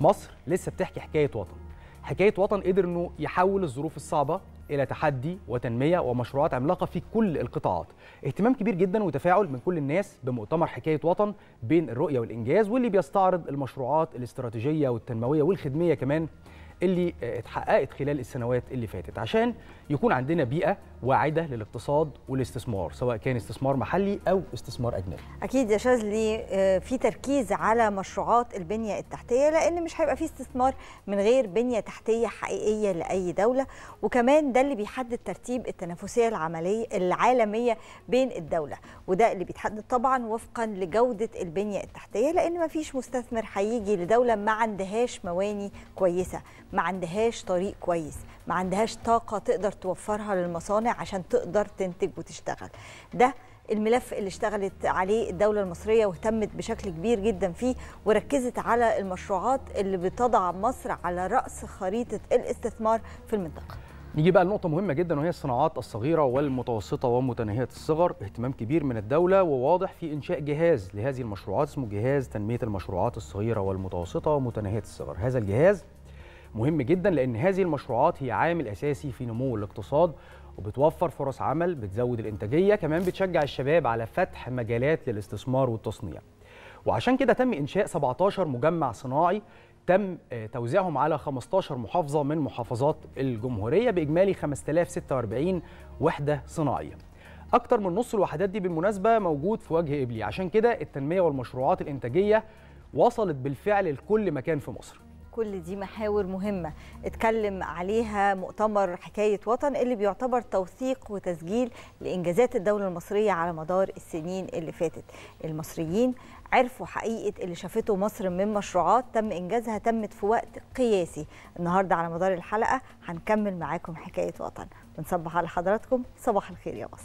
مصر لسه بتحكي حكايه وطن حكايه وطن قدر انه يحول الظروف الصعبه الى تحدي وتنميه ومشروعات عملاقه في كل القطاعات اهتمام كبير جدا وتفاعل من كل الناس بمؤتمر حكايه وطن بين الرؤيه والانجاز واللي بيستعرض المشروعات الاستراتيجيه والتنمويه والخدميه كمان اللي اتحققت خلال السنوات اللي فاتت عشان يكون عندنا بيئه واعده للاقتصاد والاستثمار سواء كان استثمار محلي او استثمار اجنبي. اكيد يا شاذلي آه، في تركيز على مشروعات البنيه التحتيه لان مش هيبقى في استثمار من غير بنيه تحتيه حقيقيه لاي دوله وكمان ده اللي بيحدد ترتيب التنافسيه العمليه العالميه بين الدوله وده اللي بيتحدد طبعا وفقا لجوده البنيه التحتيه لان ما فيش مستثمر هيجي لدوله ما عندهاش مواني كويسه ما عندهاش طريق كويس ما عندهاش طاقه تقدر توفرها للمصانع عشان تقدر تنتج وتشتغل ده الملف اللي اشتغلت عليه الدولة المصرية واهتمت بشكل كبير جدا فيه وركزت على المشروعات اللي بتضع مصر على رأس خريطة الاستثمار في المنطقة نيجي بقى لنقطة مهمة جدا وهي الصناعات الصغيرة والمتوسطة ومتناهية الصغر، اهتمام كبير من الدولة وواضح في إنشاء جهاز لهذه المشروعات اسمه جهاز تنمية المشروعات الصغيرة والمتوسطة ومتناهية الصغر، هذا الجهاز مهم جدا لان هذه المشروعات هي عامل اساسي في نمو الاقتصاد وبتوفر فرص عمل بتزود الانتاجيه كمان بتشجع الشباب على فتح مجالات للاستثمار والتصنيع وعشان كده تم انشاء 17 مجمع صناعي تم آه، توزيعهم على 15 محافظه من محافظات الجمهوريه باجمالي 5046 وحده صناعيه اكتر من نص الوحدات دي بالمناسبه موجود في وجه ابلي عشان كده التنميه والمشروعات الانتاجيه وصلت بالفعل لكل مكان في مصر كل دي محاور مهمة اتكلم عليها مؤتمر حكاية وطن اللي بيعتبر توثيق وتسجيل لإنجازات الدولة المصرية على مدار السنين اللي فاتت المصريين عرفوا حقيقة اللي شافته مصر من مشروعات تم إنجازها تمت في وقت قياسي النهاردة على مدار الحلقة هنكمل معاكم حكاية وطن بنصبح على حضراتكم صباح الخير يا مصر